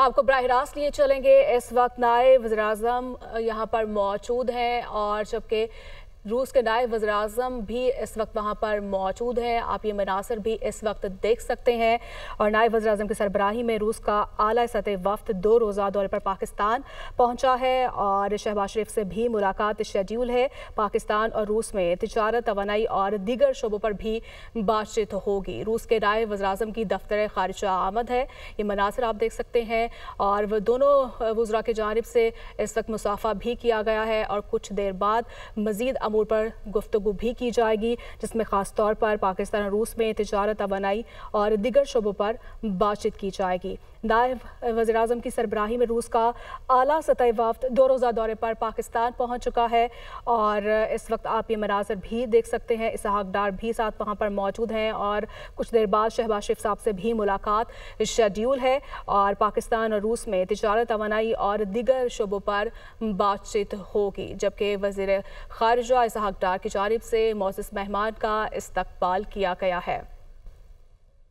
आपको बरह रास्त लिए चलेंगे इस वक्त नाए वजर अजम यहाँ पर मौजूद हैं और जबकि रूस के नायब वजर अजम भी इस वक्त वहाँ पर मौजूद है आप ये मनासर भी इस वक्त देख सकते हैं और नायब वजर के की सरबराही में रूस का अली सतह वफ़्त दो रोज़ा दौरे पर पाकिस्तान पहुँचा है और शहबाज शरीफ से भी मुलाकात शेड्यूल है पाकिस्तान और रूस में तजारत तोानाई और दीगर शोबों पर भी बातचीत होगी रूस के नायब वजर की दफ्तर खारजा आमद है ये मनासर आप देख सकते हैं और वह दोनों वजरा की जानब से इस वक्त मुसाफा भी किया गया है और कुछ देर बाद मजीद अमूर पर गुफ्तु भी की जाएगी जिसमें ख़ास तौर पर पाकिस्तान रूस में तजारत तोानाई और दिगर शोबों पर बातचीत की जाएगी नायब वजी अजम की सरबराही में रूस का अला सतह वफ्त दो रोज़ा दौरे पर पाकिस्तान पहुँच चुका है और इस वक्त आप ये मनाजर भी देख सकते हैं इसहाक डार भी साथ वहाँ पर मौजूद हैं और कुछ देर बाद शहबाज शरीफ साहब से भी मुलाकात शेड्यूल है और पाकिस्तान और रूस में तजारत तोानाई और दिगर शोबों पर बातचीत होगी जबकि वजी खारजा इसहाक डार की जानब से मोजिस मेहमान का इस्तबाल किया गया है